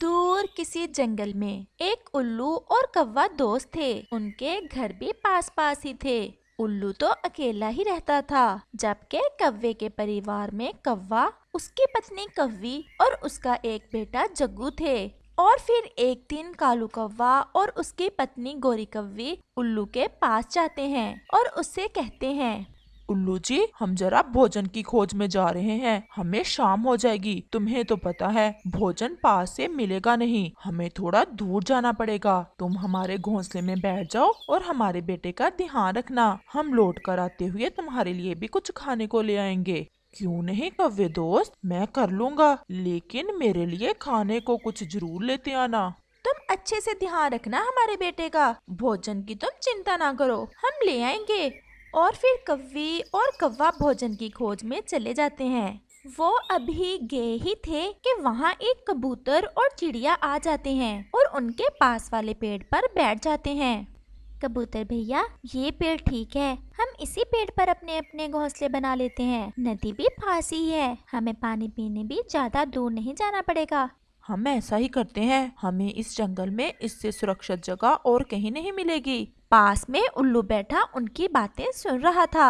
दूर किसी जंगल में एक उल्लू और कौवा दोस्त थे उनके घर भी पास पास ही थे उल्लू तो अकेला ही रहता था जबकि कौवे के परिवार में कौवा उसकी पत्नी कव्वी और उसका एक बेटा जग्गू थे और फिर एक दिन कालू कौवा और उसकी पत्नी गोरी कव्वी उल्लू के पास जाते हैं और उससे कहते हैं उल्लू जी हम जरा भोजन की खोज में जा रहे हैं हमें शाम हो जाएगी तुम्हें तो पता है भोजन पास से मिलेगा नहीं हमें थोड़ा दूर जाना पड़ेगा तुम हमारे घोंसले में बैठ जाओ और हमारे बेटे का ध्यान रखना हम लौट कर आते हुए तुम्हारे लिए भी कुछ खाने को ले आएंगे क्यों नहीं कव्य दोस्त मैं कर लूंगा लेकिन मेरे लिए खाने को कुछ जरूर लेते आना तुम अच्छे से ध्यान रखना हमारे बेटे का भोजन की तुम चिंता ना करो हम ले आएंगे और फिर कवि और कौवा भोजन की खोज में चले जाते हैं वो अभी गए ही थे कि वहाँ एक कबूतर और चिड़िया आ जाते हैं और उनके पास वाले पेड़ पर बैठ जाते हैं कबूतर भैया ये पेड़ ठीक है हम इसी पेड़ पर अपने अपने घोंसले बना लेते हैं नदी भी पास ही है हमें पानी पीने भी ज्यादा दूर नहीं जाना पड़ेगा हम ऐसा ही करते हैं हमें इस जंगल में इससे सुरक्षित जगह और कहीं नहीं मिलेगी पास में उल्लू बैठा उनकी बातें सुन रहा था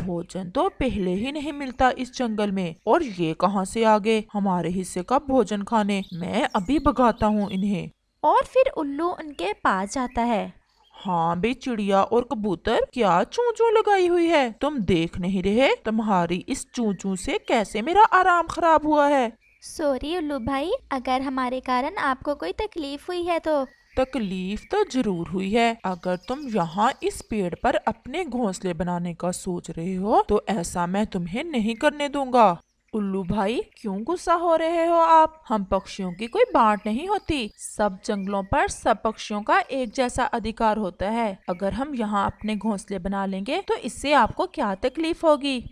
भोजन तो पहले ही नहीं मिलता इस जंगल में और ये कहाँ से आ गए हमारे हिस्से का भोजन खाने मैं अभी भगाता हूँ इन्हें और फिर उल्लू उनके पास जाता है हाँ बे चिड़िया और कबूतर क्या चूचू लगाई हुई है तुम देख नहीं रहे तुम्हारी इस चूचू से कैसे मेरा आराम खराब हुआ है सॉरी उल्लू भाई अगर हमारे कारण आपको कोई तकलीफ हुई है तो तकलीफ तो जरूर हुई है अगर तुम यहाँ इस पेड़ पर अपने घोंसले बनाने का सोच रहे हो तो ऐसा मैं तुम्हें नहीं करने दूंगा उल्लू भाई क्यों गुस्सा हो रहे हो आप हम पक्षियों की कोई बांट नहीं होती सब जंगलों पर सब पक्षियों का एक जैसा अधिकार होता है अगर हम यहाँ अपने घोंसले बना लेंगे तो इससे आपको क्या तकलीफ होगी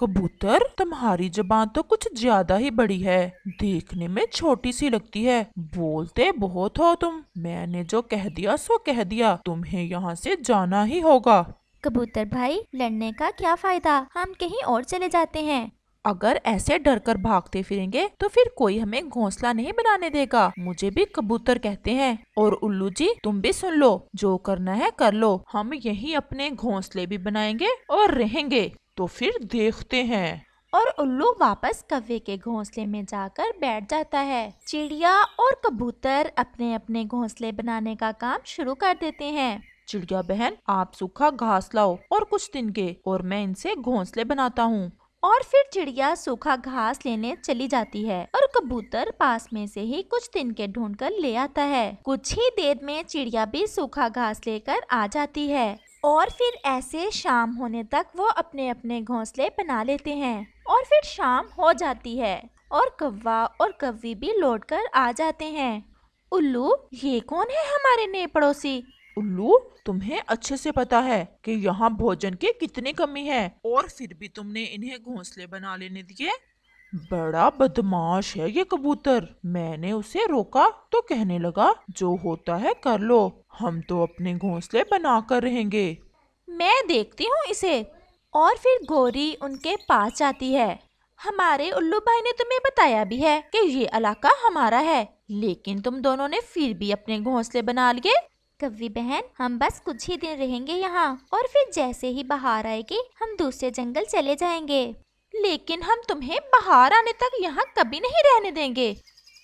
कबूतर तुम्हारी जबान तो कुछ ज्यादा ही बड़ी है देखने में छोटी सी लगती है बोलते बहुत हो तुम मैंने जो कह दिया सो कह दिया तुम्हें यहाँ से जाना ही होगा कबूतर भाई लड़ने का क्या फायदा हम कहीं और चले जाते हैं अगर ऐसे डर कर भागते फिरेंगे तो फिर कोई हमें घोंसला नहीं बनाने देगा मुझे भी कबूतर कहते हैं और उल्लू जी तुम भी सुन लो जो करना है कर लो हम यहीं अपने घोंसले भी बनाएंगे और रहेंगे तो फिर देखते हैं और उल्लू वापस कव्वे के घोंसले में जाकर बैठ जाता है चिड़िया और कबूतर अपने अपने घोंसले बनाने का काम शुरू कर देते हैं चिड़िया बहन आप सूखा घास लाओ और कुछ दिन के और मैं इनसे घोंसले बनाता हूँ और फिर चिड़िया सूखा घास लेने चली जाती है और कबूतर पास में से ही कुछ दिन के ढूंढ कर ले आता है कुछ ही देर में चिड़िया भी सूखा घास लेकर आ जाती है और फिर ऐसे शाम होने तक वो अपने अपने घोंसले बना लेते हैं और फिर शाम हो जाती है और कौवा और कव्वी भी लौट कर आ जाते हैं उल्लू ये कौन है हमारे नए पड़ोसी उल्लू तुम्हें अच्छे से पता है कि यहाँ भोजन की कितनी कमी है और फिर भी तुमने इन्हें घोंसले बना लेने दिए बड़ा बदमाश है ये कबूतर मैंने उसे रोका तो कहने लगा जो होता है कर लो हम तो अपने घोंसले बनाकर रहेंगे मैं देखती हूँ इसे और फिर गोरी उनके पास जाती है हमारे उल्लू भाई ने तुम्हें बताया भी है कि ये इलाका हमारा है लेकिन तुम दोनों ने फिर भी अपने घोंसले बना लिए कवी बहन हम बस कुछ ही दिन रहेंगे यहाँ और फिर जैसे ही बाहर आएगी हम दूसरे जंगल चले जाएंगे लेकिन हम तुम्हें बाहर आने तक यहाँ कभी नहीं रहने देंगे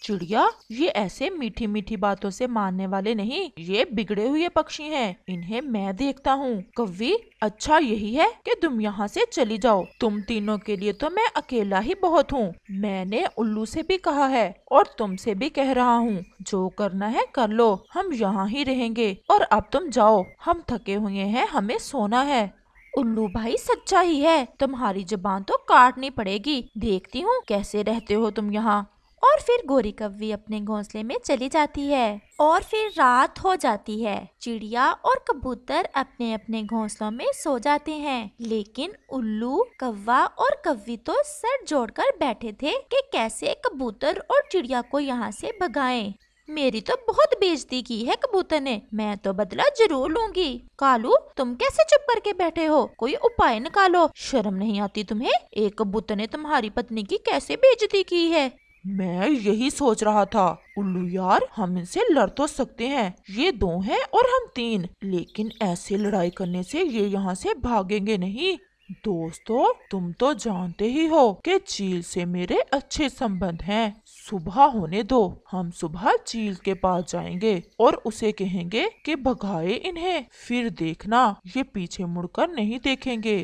चिड़िया ये ऐसे मीठी मीठी बातों से मानने वाले नहीं ये बिगड़े हुए पक्षी हैं इन्हें मैं देखता हूँ कवि अच्छा यही है कि तुम यहाँ से चली जाओ तुम तीनों के लिए तो मैं अकेला ही बहुत हूँ मैंने उल्लू से भी कहा है और तुमसे भी कह रहा हूँ जो करना है कर लो हम यहाँ ही रहेंगे और अब तुम जाओ हम थके हुए हैं हमें सोना है उल्लू भाई सच्चा ही है तुम्हारी जबान तो काटनी पड़ेगी देखती हूँ कैसे रहते हो तुम यहाँ और फिर गोरी कव्वी अपने घोंसले में चली जाती है और फिर रात हो जाती है चिड़िया और कबूतर अपने अपने घोंसलों में सो जाते हैं लेकिन उल्लू कव्वा और कव्वी तो सर जोड़कर बैठे थे कि कैसे कबूतर और चिड़िया को यहाँ से भगाएं। मेरी तो बहुत बेजती की है कबूतर ने मैं तो बदला जरूर लूंगी कालू तुम कैसे चुप करके बैठे हो कोई उपाय निकालो शर्म नहीं आती तुम्हें एक कबूतर ने तुम्हारी पत्नी की कैसे बेजती की है मैं यही सोच रहा था उल्लू यार हम इनसे लड़ तो सकते हैं ये दो हैं और हम तीन लेकिन ऐसे लड़ाई करने से ये यहाँ से भागेंगे नहीं दोस्तों तुम तो जानते ही हो कि चील से मेरे अच्छे संबंध हैं। सुबह होने दो हम सुबह चील के पास जाएंगे और उसे कहेंगे कि भगाए इन्हें फिर देखना ये पीछे मुड़कर नहीं देखेंगे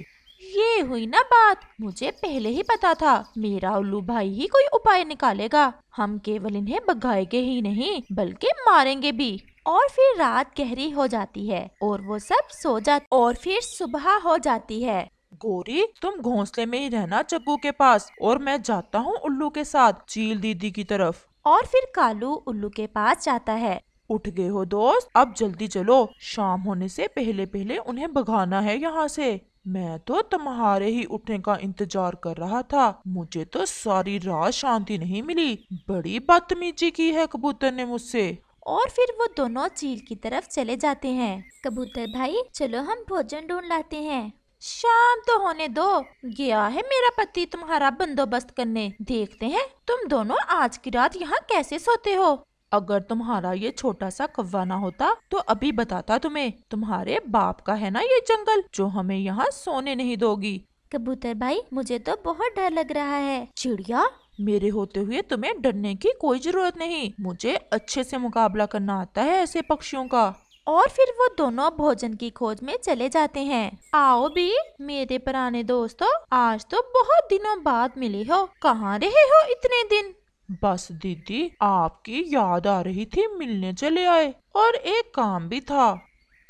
ये हुई ना बात मुझे पहले ही पता था मेरा उल्लू भाई ही कोई उपाय निकालेगा हम केवल इन्हें भगाएंगे ही नहीं बल्कि मारेंगे भी और फिर रात गहरी हो जाती है और वो सब सो जाते और फिर सुबह हो जाती है गोरी तुम घोंसले में ही रहना चक्कू के पास और मैं जाता हूँ उल्लू के साथ चील दीदी की तरफ और फिर कालू उल्लू के पास जाता है उठ गए हो दोस्त अब जल्दी चलो शाम होने से पहले पहले उन्हें भगाना है यहाँ से मैं तो तुम्हारे ही उठने का इंतजार कर रहा था मुझे तो सारी रात शांति नहीं मिली बड़ी बदतमीजी की है कबूतर ने मुझसे और फिर वो दोनों चील की तरफ चले जाते हैं कबूतर भाई चलो हम भोजन ढूंढ लाते हैं शाम तो होने दो गया है मेरा पति तुम्हारा बंदोबस्त करने देखते हैं तुम दोनों आज की रात यहाँ कैसे सोते हो अगर तुम्हारा ये छोटा सा कौवा ना होता तो अभी बताता तुम्हें तुम्हारे बाप का है ना ये जंगल जो हमें यहाँ सोने नहीं दोगी कबूतर भाई मुझे तो बहुत डर लग रहा है चिड़िया मेरे होते हुए तुम्हें डरने की कोई जरूरत नहीं मुझे अच्छे से मुकाबला करना आता है ऐसे पक्षियों का और फिर वो दोनों भोजन की खोज में चले जाते हैं आओ भी मेरे पुराने दोस्तों आज तो बहुत दिनों बाद मिले हो कहाँ रहे हो इतने दिन बस दीदी आपकी याद आ रही थी मिलने चले आए और एक काम भी था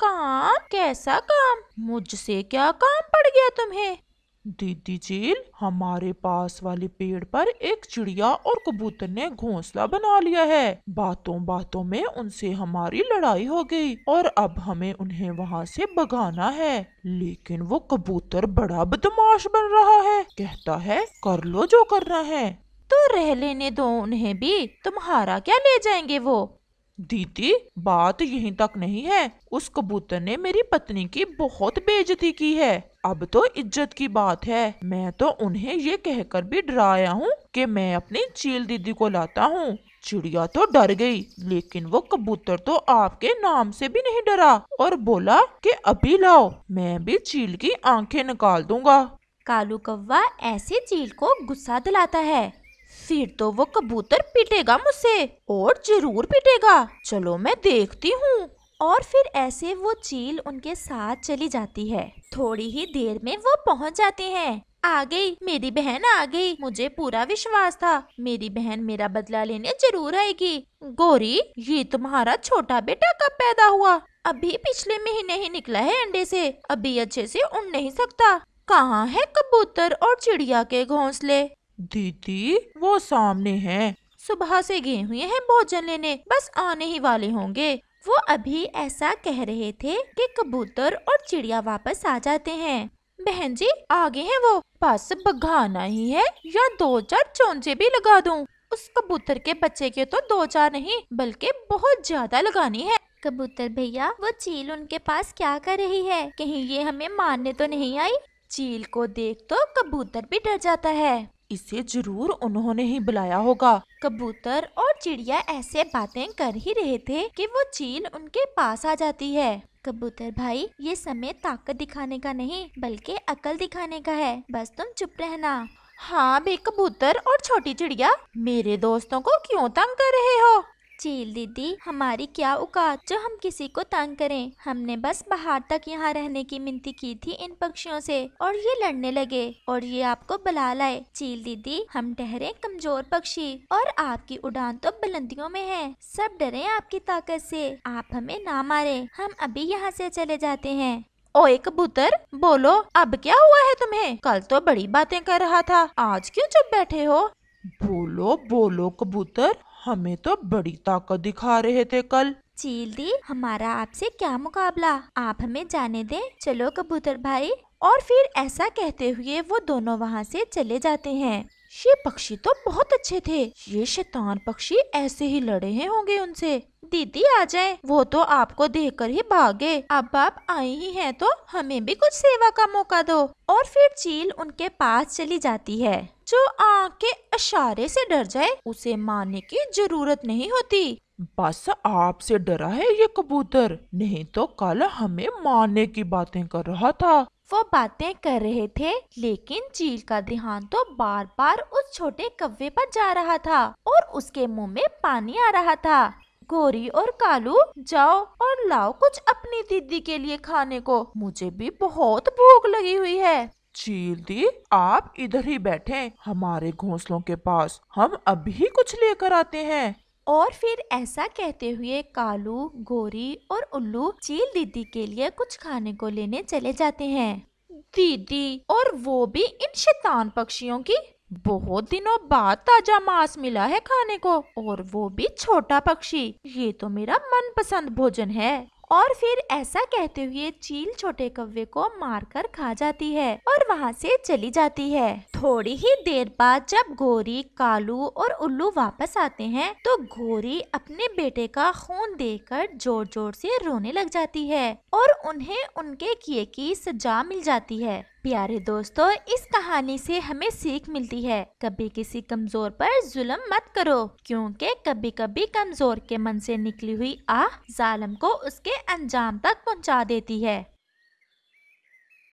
काम कैसा काम मुझसे क्या काम पड़ गया तुम्हें दीदी चील हमारे पास वाले पेड़ पर एक चिड़िया और कबूतर ने घोंसला बना लिया है बातों बातों में उनसे हमारी लड़ाई हो गई और अब हमें उन्हें वहाँ से भगाना है लेकिन वो कबूतर बड़ा बदमाश बन रहा है कहता है कर लो जो करना है तो रह लेने दो उन्हें भी तुम्हारा क्या ले जाएंगे वो दीदी बात यहीं तक नहीं है उस कबूतर ने मेरी पत्नी की बहुत बेइज्जती की है अब तो इज्जत की बात है मैं तो उन्हें ये कहकर भी डराया हूँ कि मैं अपनी चील दीदी को लाता हूँ चिड़िया तो डर गई लेकिन वो कबूतर तो आपके नाम से भी नहीं डरा और बोला कि अभी लाओ मैं भी चील की आंखें निकाल दूंगा कालू कौवा ऐसे चील को गुस्सा दिलाता है फिर तो वो कबूतर पीटेगा मुझसे और जरूर पीटेगा चलो मैं देखती हूँ और फिर ऐसे वो चील उनके साथ चली जाती है थोड़ी ही देर में वो पहुँच जाते हैं आ गई मेरी बहन आ गई मुझे पूरा विश्वास था मेरी बहन मेरा बदला लेने जरूर आएगी गौरी ये तुम्हारा छोटा बेटा कब पैदा हुआ अभी पिछले महीने ही निकला है अंडे से अभी अच्छे से उड़ नहीं सकता कहाँ है कबूतर और चिड़िया के घोंसले दीदी वो सामने है सुबह से गए हुए हैं भोजन लेने बस आने ही वाले होंगे वो अभी ऐसा कह रहे थे कि कबूतर और चिड़िया वापस आ जाते हैं बहन जी आगे हैं वो बस भगाना ही है या दो चार चौंचे भी लगा दूं। उस कबूतर के बच्चे के तो दो चार नहीं बल्कि बहुत ज्यादा लगानी है कबूतर भैया वो चील उनके पास क्या कर रही है कहीं ये हमें मारने तो नहीं आई चील को देख तो कबूतर भी डर जाता है इसे जरूर उन्होंने ही बुलाया होगा कबूतर और चिड़िया ऐसे बातें कर ही रहे थे कि वो चील उनके पास आ जाती है कबूतर भाई ये समय ताकत दिखाने का नहीं बल्कि अकल दिखाने का है बस तुम चुप रहना हाँ बे कबूतर और छोटी चिड़िया मेरे दोस्तों को क्यों तंग कर रहे हो चील दीदी हमारी क्या औकात जो हम किसी को तंग करें हमने बस बाहर तक यहाँ रहने की मिनती की थी इन पक्षियों से और ये लड़ने लगे और ये आपको बुला लाए चील दीदी हम ठहरे कमजोर पक्षी और आपकी उड़ान तो बुलंदियों में है सब डरे आपकी ताकत से आप हमें ना मारे हम अभी यहाँ से चले जाते हैं ओए कबूतर बोलो अब क्या हुआ है तुम्हें कल तो बड़ी बातें कर रहा था आज क्यों चुप बैठे हो बोलो बोलो कबूतर हमें तो बड़ी ताकत दिखा रहे थे कल चील दी हमारा आपसे क्या मुकाबला आप हमें जाने दें चलो कबूतर भाई और फिर ऐसा कहते हुए वो दोनों वहाँ से चले जाते हैं ये पक्षी तो बहुत अच्छे थे ये शैतान पक्षी ऐसे ही लड़े हैं होंगे उनसे दीदी आ जाए वो तो आपको देखकर ही भागे अब आप आई ही हैं तो हमें भी कुछ सेवा का मौका दो और फिर चील उनके पास चली जाती है जो आँख के इशारे से डर जाए उसे मारने की जरूरत नहीं होती बस आपसे डरा है ये कबूतर नहीं तो कल हमें मारने की बातें कर रहा था वो बातें कर रहे थे लेकिन चील का ध्यान तो बार बार उस छोटे कव्वे पर जा रहा था और उसके मुंह में पानी आ रहा था गोरी और कालू जाओ और लाओ कुछ अपनी दीदी के लिए खाने को मुझे भी बहुत भूख लगी हुई है चील दी आप इधर ही बैठे हमारे घोंसलों के पास हम अभी कुछ लेकर आते हैं और फिर ऐसा कहते हुए कालू गोरी और उल्लू चील दीदी के लिए कुछ खाने को लेने चले जाते हैं दीदी और वो भी इन शैतान पक्षियों की बहुत दिनों बाद ताजा मांस मिला है खाने को और वो भी छोटा पक्षी ये तो मेरा मन पसंद भोजन है और फिर ऐसा कहते हुए चील छोटे कव्वे को मारकर खा जाती है और वहाँ से चली जाती है थोड़ी ही देर बाद जब गोरी कालू और उल्लू वापस आते हैं तो गोरी अपने बेटे का खून देकर जोर जोर से रोने लग जाती है और उन्हें उनके किए की सजा मिल जाती है प्यारे दोस्तों इस कहानी से हमें सीख मिलती है कभी किसी कमजोर पर जुल्म मत करो क्योंकि कभी कभी कमजोर के मन से निकली हुई आह जालम को उसके अंजाम तक पहुंचा देती है